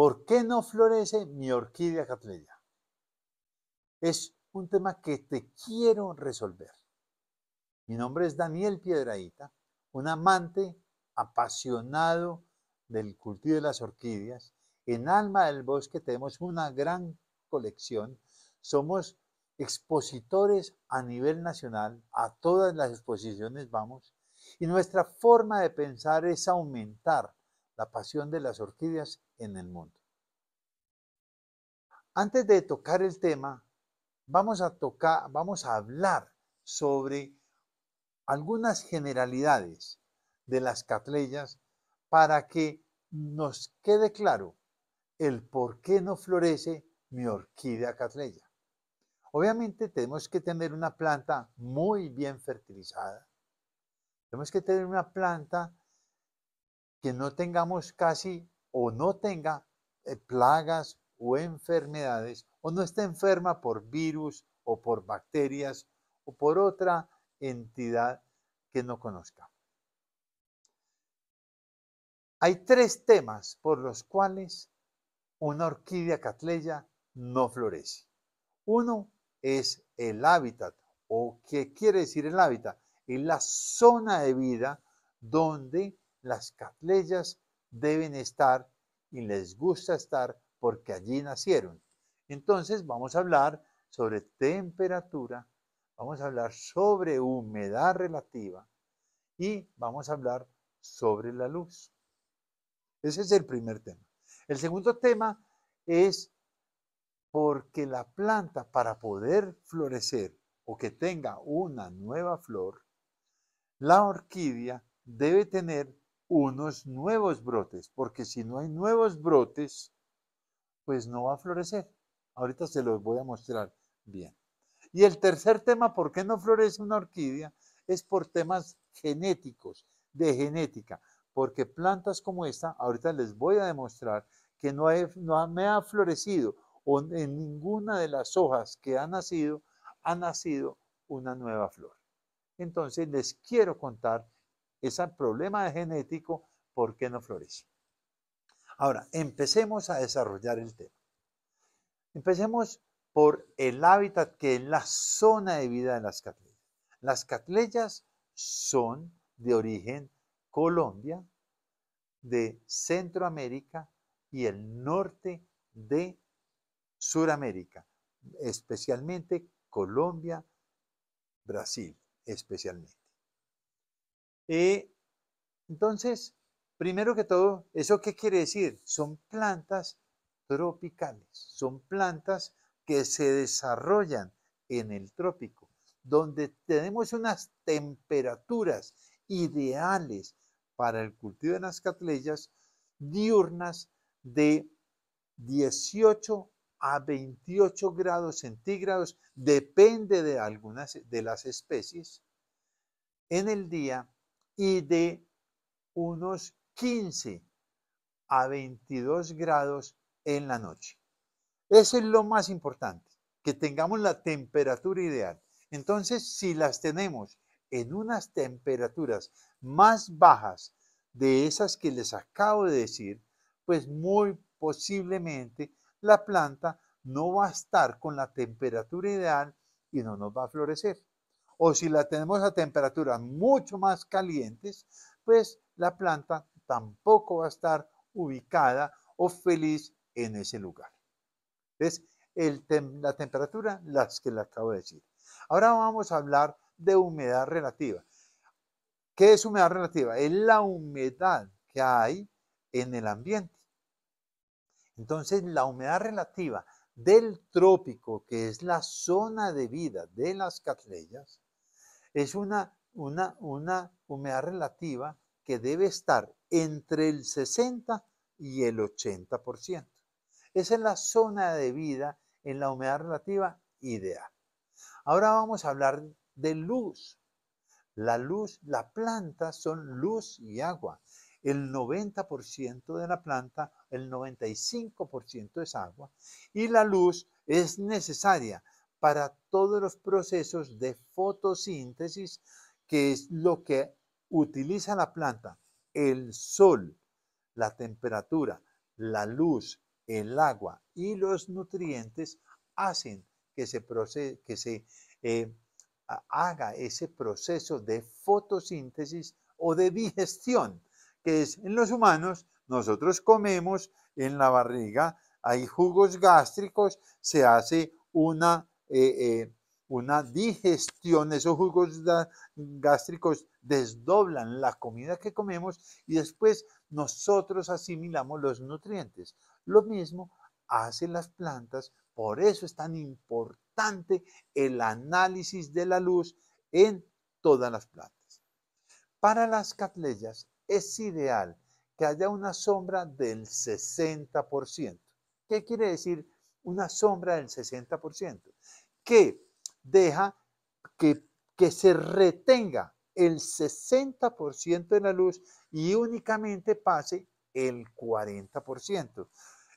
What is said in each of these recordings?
¿Por qué no florece mi orquídea catleya? Es un tema que te quiero resolver. Mi nombre es Daniel Piedraíta, un amante apasionado del cultivo de las orquídeas. En Alma del Bosque tenemos una gran colección. Somos expositores a nivel nacional, a todas las exposiciones vamos, y nuestra forma de pensar es aumentar la pasión de las orquídeas en el mundo. Antes de tocar el tema, vamos a tocar, vamos a hablar sobre algunas generalidades de las catleyas para que nos quede claro el por qué no florece mi orquídea catleya. Obviamente tenemos que tener una planta muy bien fertilizada. Tenemos que tener una planta que no tengamos casi o no tenga eh, plagas o enfermedades, o no esté enferma por virus o por bacterias o por otra entidad que no conozca. Hay tres temas por los cuales una orquídea catleya no florece. Uno es el hábitat, o qué quiere decir el hábitat, es la zona de vida donde las catleyas deben estar y les gusta estar porque allí nacieron. Entonces vamos a hablar sobre temperatura, vamos a hablar sobre humedad relativa y vamos a hablar sobre la luz. Ese es el primer tema. El segundo tema es porque la planta para poder florecer o que tenga una nueva flor, la orquídea debe tener unos nuevos brotes, porque si no hay nuevos brotes, pues no va a florecer. Ahorita se los voy a mostrar bien. Y el tercer tema, ¿por qué no florece una orquídea? Es por temas genéticos, de genética, porque plantas como esta, ahorita les voy a demostrar que no, no me ha florecido o en ninguna de las hojas que ha nacido, ha nacido una nueva flor. Entonces les quiero contar ese problema genético, ¿por qué no florece? Ahora, empecemos a desarrollar el tema. Empecemos por el hábitat que es la zona de vida de las catleyas. Las catleyas son de origen Colombia, de Centroamérica y el norte de Suramérica, especialmente Colombia, Brasil, especialmente. Eh, entonces, primero que todo, ¿eso qué quiere decir? Son plantas tropicales, son plantas que se desarrollan en el trópico, donde tenemos unas temperaturas ideales para el cultivo de las catleyas diurnas de 18 a 28 grados centígrados, depende de algunas de las especies, en el día y de unos 15 a 22 grados en la noche. Eso es lo más importante, que tengamos la temperatura ideal. Entonces, si las tenemos en unas temperaturas más bajas de esas que les acabo de decir, pues muy posiblemente la planta no va a estar con la temperatura ideal y no nos va a florecer o si la tenemos a temperaturas mucho más calientes, pues la planta tampoco va a estar ubicada o feliz en ese lugar. Es la temperatura, las que le acabo de decir. Ahora vamos a hablar de humedad relativa. ¿Qué es humedad relativa? Es la humedad que hay en el ambiente. Entonces, la humedad relativa del trópico, que es la zona de vida de las catleyas, es una, una humedad relativa que debe estar entre el 60 y el 80%. Esa es la zona de vida en la humedad relativa ideal. Ahora vamos a hablar de luz. La luz, la planta son luz y agua. El 90% de la planta, el 95% es agua y la luz es necesaria para todos los procesos de fotosíntesis, que es lo que utiliza la planta, el sol, la temperatura, la luz, el agua y los nutrientes hacen que se, que se eh, haga ese proceso de fotosíntesis o de digestión, que es en los humanos, nosotros comemos en la barriga, hay jugos gástricos, se hace una eh, eh, una digestión, esos jugos gástricos desdoblan la comida que comemos y después nosotros asimilamos los nutrientes. Lo mismo hacen las plantas, por eso es tan importante el análisis de la luz en todas las plantas. Para las catleyas es ideal que haya una sombra del 60%. ¿Qué quiere decir una sombra del 60%, que deja que, se retenga el 60% de la luz y únicamente pase el 40%.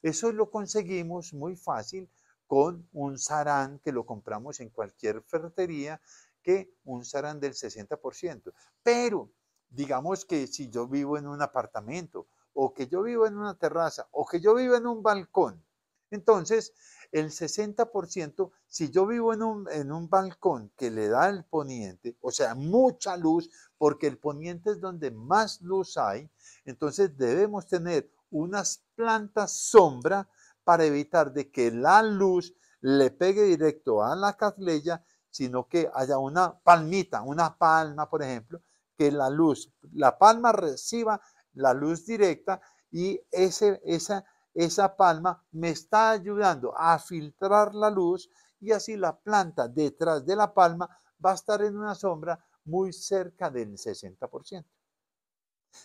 Eso lo conseguimos muy fácil con un sarán que lo compramos en cualquier ferretería, que un sarán del 60%. Pero digamos que si yo vivo en un apartamento, o que yo vivo en una terraza, o que yo vivo en un balcón, entonces, el 60%, si yo vivo en un, balcón que le da el poniente, o sea, mucha luz, porque el poniente es donde más luz hay, entonces debemos tener unas plantas sombra para evitar de que la luz le pegue directo a la catleya, sino que haya una palmita, una palma, por ejemplo, que la luz, la palma reciba la luz directa y ese, esa esa palma me está ayudando a filtrar la luz y así la planta detrás de la palma va a estar en una sombra muy cerca del 60%.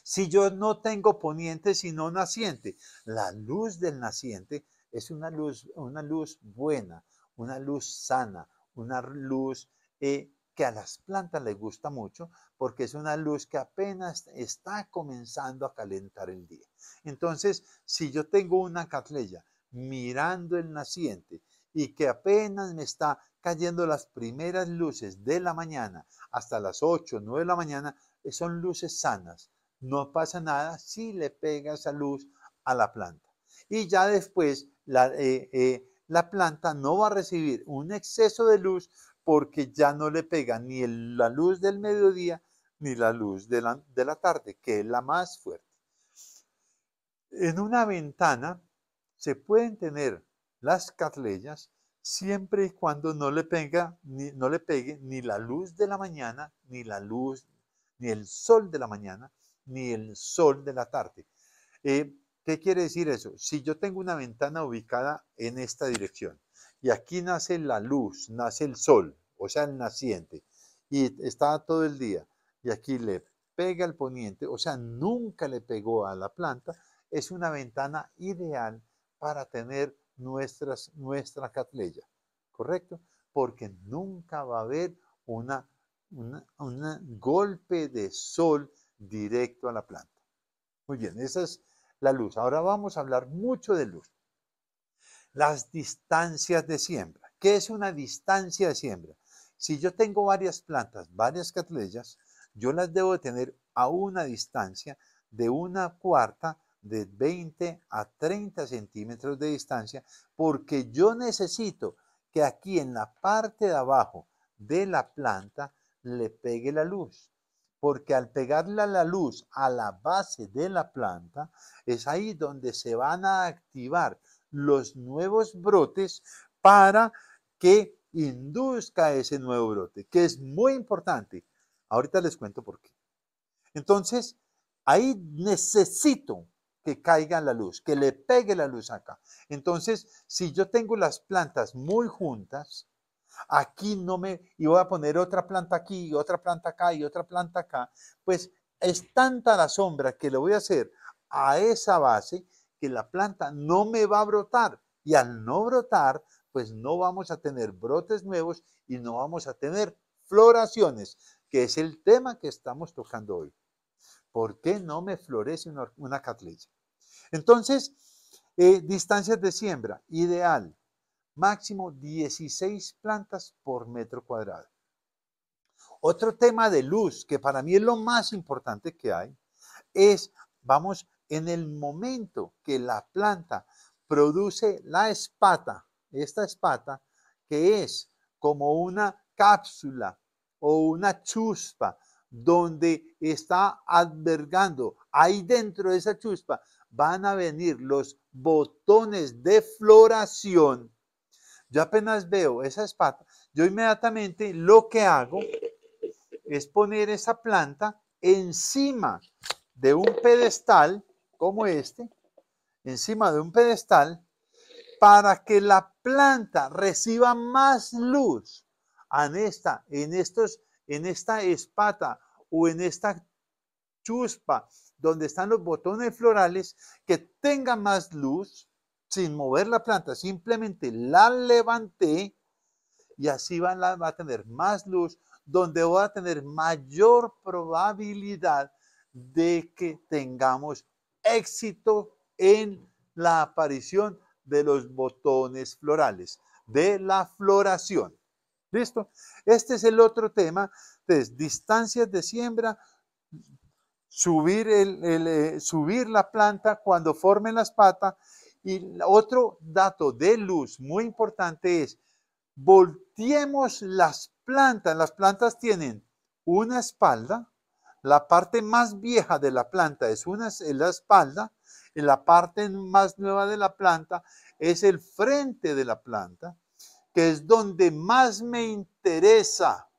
Si yo no tengo poniente sino naciente, la luz del naciente es una luz, una luz buena, una luz sana, una luz eh, que a las plantas les gusta mucho porque es una luz que apenas está comenzando a calentar el día. Entonces, si yo tengo una catleya mirando el naciente y que apenas me está cayendo las primeras luces de la mañana hasta las 8 o 9 de la mañana, son luces sanas. No pasa nada si le pega esa luz a la planta. Y ya después la eh, eh, planta no va a recibir un exceso de luz porque ya no le pega ni la luz del mediodía ni la luz de la, tarde, que es la más fuerte. En una ventana se pueden tener las catleyas siempre y cuando no le, pega, ni, no le pegue ni la luz de la mañana, ni la luz, ni el sol de la mañana, ni el sol de la tarde. Eh, ¿Qué quiere decir eso? Si yo tengo una ventana ubicada en esta dirección y aquí nace la luz, nace el sol, o sea, el naciente, y está todo el día. Y aquí le pega el poniente, o sea, nunca le pegó a la planta. Es una ventana ideal para tener nuestras, nuestra catleya, ¿correcto? Porque nunca va a haber un golpe de sol directo a la planta. Muy bien, esa es la luz. Ahora vamos a hablar mucho de luz las distancias de siembra. ¿Qué es una distancia de siembra? Si yo tengo varias plantas, varias catlellas, yo las debo tener a una distancia de una cuarta de 20 a 30 centímetros de distancia, porque yo necesito que aquí en la parte de abajo de la planta le pegue la luz, porque al pegarle la luz a la base de la planta, es ahí donde se van a activar los nuevos brotes para que induzca ese nuevo brote, que es muy importante. Ahorita les cuento por qué. Entonces, ahí necesito que caiga la luz, que le pegue la luz acá. Entonces, si yo tengo las plantas muy juntas, aquí no me, y voy a poner otra planta aquí, otra planta acá, y otra planta acá, pues es tanta la sombra que lo voy a hacer a esa base que la planta no me va a brotar y al no brotar, pues no vamos a tener brotes nuevos y no vamos a tener floraciones, que es el tema que estamos tocando hoy. ¿Por qué no me florece una, una Entonces, eh, distancias de siembra, ideal, máximo 16 plantas por metro cuadrado. Otro tema de luz, que para mí es lo más importante que hay, es, vamos en el momento que la planta produce la espata, esta espata, que es como una cápsula o una chuspa donde está albergando, ahí dentro de esa chuspa van a venir los botones de floración. Yo apenas veo esa espata, yo inmediatamente lo que hago es poner esa planta encima de un pedestal como este encima de un pedestal para que la planta reciba más luz en esta, en estos, en esta espata o en esta chuspa donde están los botones florales que tenga más luz sin mover la planta, simplemente la levanté y así va, va a tener más luz, donde va a tener mayor probabilidad de que tengamos éxito en la aparición de los botones florales, de la floración. ¿Listo? Este es el otro tema, entonces, pues, distancias de siembra, subir, eh, subir la planta cuando formen las patas. Y otro dato de luz muy importante es, volteemos las plantas. Las plantas tienen una espalda, la parte más vieja de la planta es una es la espalda, y la parte más nueva de la planta es el frente de la planta, que es donde más me interesa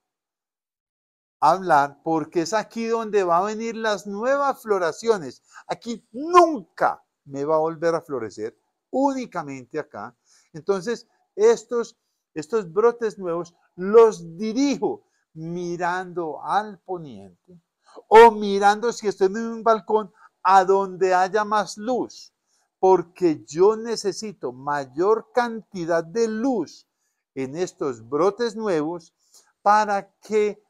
hablar, porque es aquí donde van a venir las nuevas floraciones. Aquí nunca me va a volver a florecer, únicamente acá. Entonces, estos, estos brotes nuevos los dirijo mirando al poniente o mirando si estoy en un balcón a donde haya más luz, porque yo necesito mayor cantidad de luz en estos brotes nuevos para que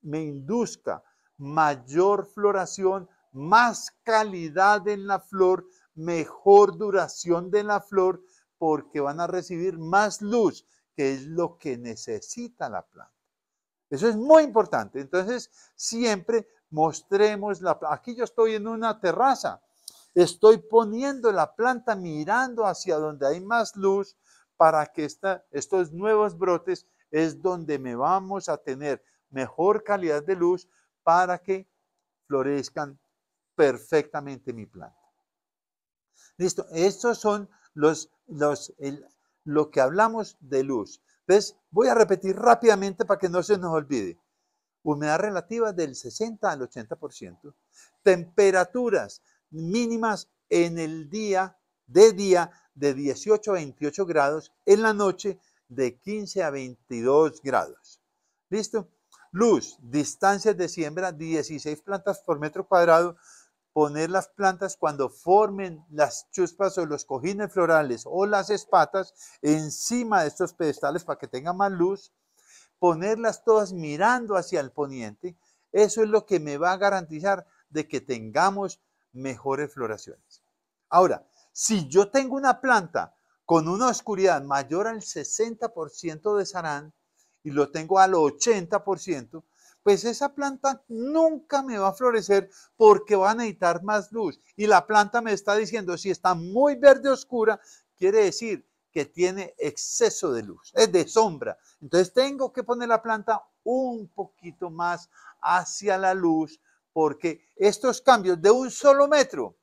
me induzca mayor floración, más calidad en la flor, mejor duración de la flor, porque van a recibir más luz, que es lo que necesita la planta. Eso es muy importante. Entonces, siempre mostremos la Aquí yo estoy en una terraza, estoy poniendo la planta mirando hacia donde hay más luz para que estos nuevos brotes es donde me vamos a tener mejor calidad de luz para que florezcan perfectamente mi planta. Listo, estos son los, los lo que hablamos de luz. Entonces, voy a repetir rápidamente para que no se nos olvide humedad relativa del 60 al 80%, temperaturas mínimas en el día, de día, de 18 a 28 grados, en la noche de 15 a 22 grados. ¿Listo? Luz, distancias de siembra, 16 plantas por metro cuadrado. Poner las plantas cuando formen las chuspas o los cojines florales o las espatas encima de estos pedestales para que tengan más luz ponerlas todas mirando hacia el poniente, eso es lo que me va a garantizar de que tengamos mejores floraciones. Ahora, si yo tengo una planta con una oscuridad mayor al 60% de sarán y lo tengo al 80%, pues esa planta nunca me va a florecer porque va a necesitar más luz. Y la planta me está diciendo, si está muy verde oscura, quiere decir que tiene exceso de luz, es de sombra. Entonces tengo que poner la planta un poquito más hacia la luz porque estos cambios de un solo metro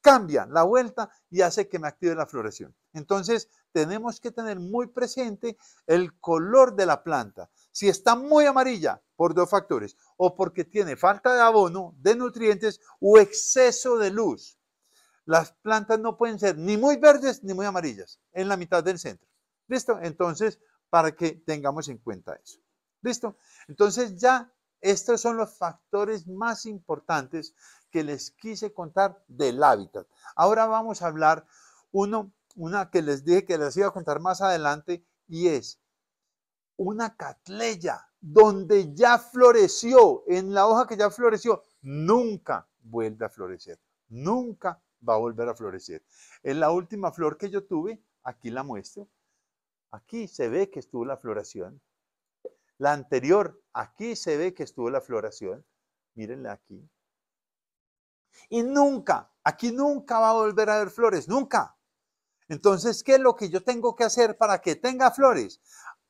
cambian la vuelta y hace que me active la floración. Entonces tenemos que tener muy presente el color de la planta. Si está muy amarilla, por dos factores, o porque tiene falta de abono, de nutrientes o exceso de luz las plantas no pueden ser ni muy verdes ni muy amarillas, en la mitad del centro. ¿Listo? Entonces, para que tengamos en cuenta eso. ¿Listo? Entonces ya estos son los factores más importantes que les quise contar del hábitat. Ahora vamos a hablar uno, una que les dije que les iba a contar más adelante y es una catleya donde ya floreció, en la hoja que ya floreció, nunca vuelve a florecer, nunca va a volver a florecer. En la última flor que yo tuve, aquí la muestro, aquí se ve que estuvo la floración. La anterior, aquí se ve que estuvo la floración. Mírenla aquí. Y nunca, aquí nunca va a volver a ver flores, nunca. Entonces, ¿qué es lo que yo tengo que hacer para que tenga flores?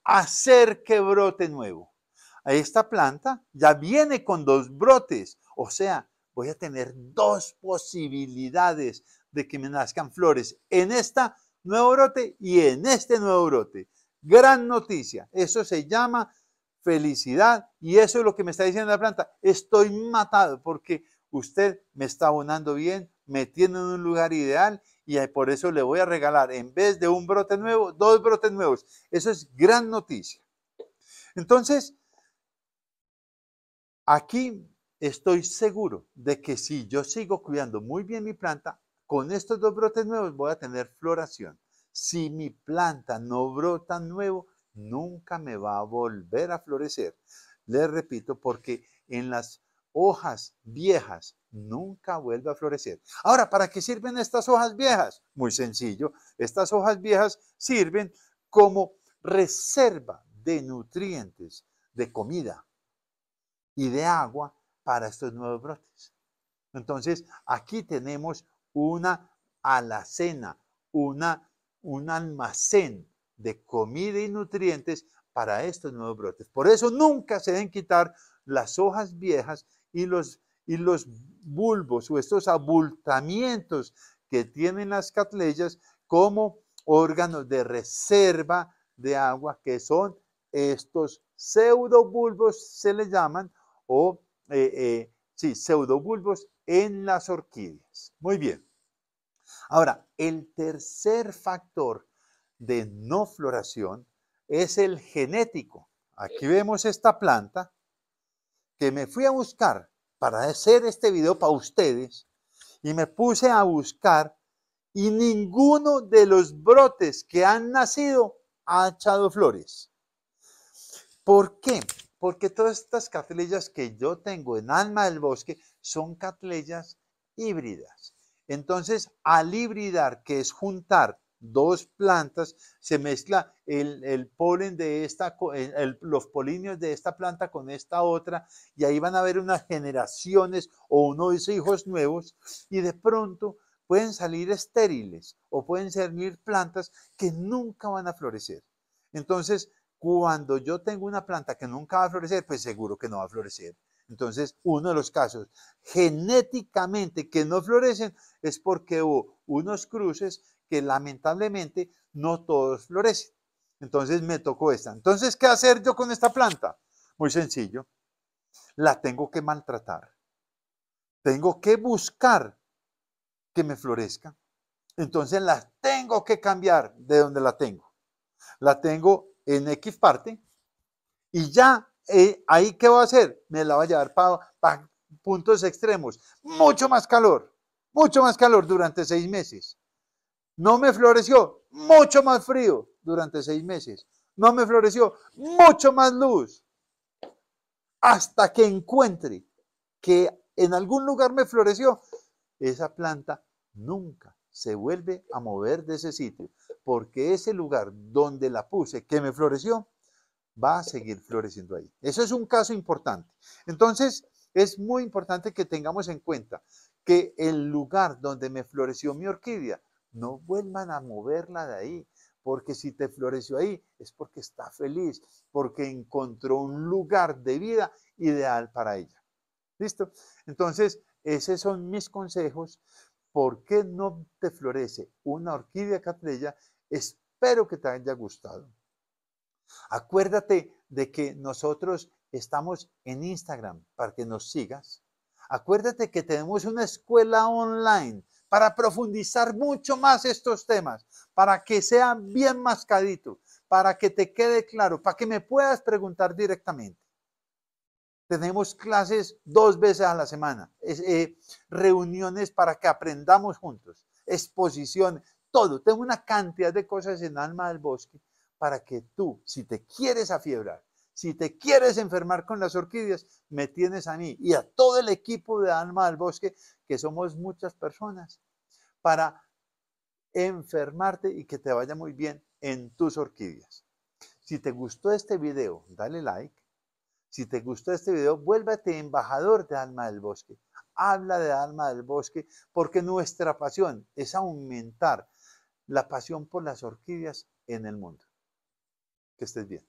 Hacer que brote nuevo. Esta planta ya viene con dos brotes, o sea, voy a tener dos posibilidades de que me nazcan flores en esta nuevo brote y en este nuevo brote. Gran noticia. Eso se llama felicidad y eso es lo que me está diciendo la planta. Estoy matado porque usted me está abonando bien, me tiene en un lugar ideal y por eso le voy a regalar en vez de un brote nuevo, dos brotes nuevos. Eso es gran noticia. Entonces, aquí estoy seguro de que si yo sigo cuidando muy bien mi planta, con estos dos brotes nuevos voy a tener floración. Si mi planta no brota nuevo, nunca me va a volver a florecer. Les repito, porque en las hojas viejas nunca vuelve a florecer. Ahora, ¿para qué sirven estas hojas viejas? Muy sencillo, estas hojas viejas sirven como reserva de nutrientes, de comida y de agua para estos nuevos brotes. Entonces, aquí tenemos una alacena, una, un almacén de comida y nutrientes para estos nuevos brotes. Por eso nunca se deben quitar las hojas viejas y los, y los bulbos o estos abultamientos que tienen las catleyas como órganos de reserva de agua que son estos pseudobulbos se les llaman o eh, eh, sí, pseudobulbos en las orquídeas. Muy bien. Ahora, el tercer factor de no floración es el genético. Aquí vemos esta planta que me fui a buscar para hacer este video para ustedes y me puse a buscar y ninguno de los brotes que han nacido ha echado flores. ¿Por qué? porque todas estas catlellas que yo tengo en Alma del Bosque son catlellas híbridas. Entonces, al hibridar, que es juntar dos plantas, se mezcla el, polen de esta, los polinios de esta planta con esta otra, y ahí van a haber unas generaciones o unos hijos nuevos, y de pronto pueden salir estériles o pueden servir plantas que nunca van a florecer. Entonces, cuando yo tengo una planta que nunca va a florecer, pues seguro que no va a florecer. Entonces, uno de los casos genéticamente que no florecen es porque hubo unos cruces que lamentablemente no todos florecen. Entonces me tocó esta. Entonces, ¿qué hacer yo con esta planta? Muy sencillo. La tengo que maltratar. Tengo que buscar que me florezca. Entonces la tengo que cambiar de donde la tengo. La tengo en X parte y ya eh, ahí qué va a hacer? Me la va a llevar para puntos extremos. Mucho más calor, mucho más calor durante seis meses. No me floreció, mucho más frío durante seis meses. No me floreció, mucho más luz. Hasta que encuentre que en algún lugar me floreció, esa planta nunca se vuelve a mover de ese sitio porque ese lugar donde la puse, que me floreció, va a seguir floreciendo ahí. Eso es un caso importante. Entonces, es muy importante que tengamos en cuenta que el lugar donde me floreció mi orquídea, no vuelvan a moverla de ahí, porque si te floreció ahí es porque está feliz, porque encontró un lugar de vida ideal para ella. ¿Listo? Entonces, esos son mis consejos. ¿Por qué no te florece una orquídea catrella Espero que te haya gustado. Acuérdate de que nosotros estamos en Instagram para que nos sigas. Acuérdate que tenemos una escuela online para profundizar mucho más estos temas, para que sea bien mascadito, para que te quede claro, para que me puedas preguntar directamente. Tenemos clases dos veces a la semana, eh, reuniones para que aprendamos juntos, exposición, todo. Tengo una cantidad de cosas en alma del bosque para que tú, si te quieres afiebrar, si te quieres enfermar con las orquídeas, me tienes a mí y a todo el equipo de alma del bosque, que somos muchas personas, para enfermarte y que te vaya muy bien en tus orquídeas. Si te gustó este video, dale like. Si te gustó este video, vuélvete embajador de Alma del Bosque. Habla de Alma del Bosque porque nuestra pasión es aumentar la pasión por las orquídeas en el mundo. Que estés bien.